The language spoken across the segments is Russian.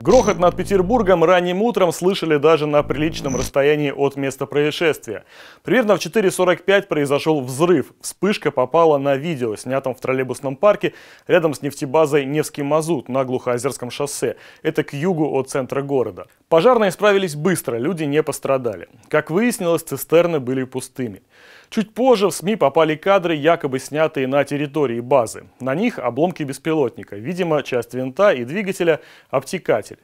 Грохот над Петербургом ранним утром слышали даже на приличном расстоянии от места происшествия. Примерно в 4.45 произошел взрыв. Вспышка попала на видео, снятом в троллейбусном парке рядом с нефтебазой «Невский Мазут» на Глухоозерском шоссе. Это к югу от центра города. Пожарные справились быстро, люди не пострадали. Как выяснилось, цистерны были пустыми. Чуть позже в СМИ попали кадры, якобы снятые на территории базы. На них обломки беспилотника, видимо, часть винта и двигателя обтекатель.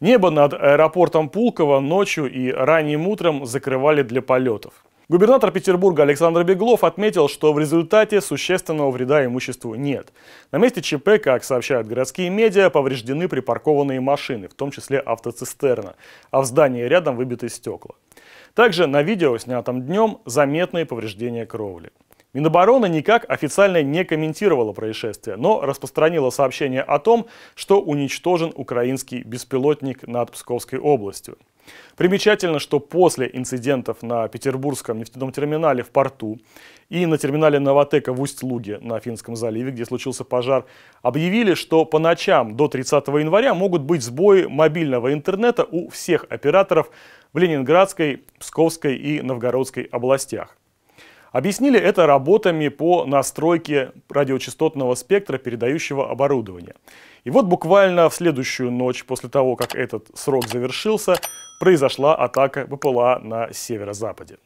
Небо над аэропортом Пулково ночью и ранним утром закрывали для полетов. Губернатор Петербурга Александр Беглов отметил, что в результате существенного вреда имуществу нет. На месте ЧП, как сообщают городские медиа, повреждены припаркованные машины, в том числе автоцистерна, а в здании рядом выбиты стекла. Также на видео, снятом днем, заметные повреждения кровли. Минобороны никак официально не комментировало происшествие, но распространило сообщение о том, что уничтожен украинский беспилотник над Псковской областью. Примечательно, что после инцидентов на петербургском нефтяном терминале в порту и на терминале «Новотека» в Усть-Луге на Финском заливе, где случился пожар, объявили, что по ночам до 30 января могут быть сбои мобильного интернета у всех операторов в Ленинградской, Псковской и Новгородской областях. Объяснили это работами по настройке радиочастотного спектра передающего оборудования. И вот буквально в следующую ночь после того, как этот срок завершился, произошла атака БПЛА на северо-западе.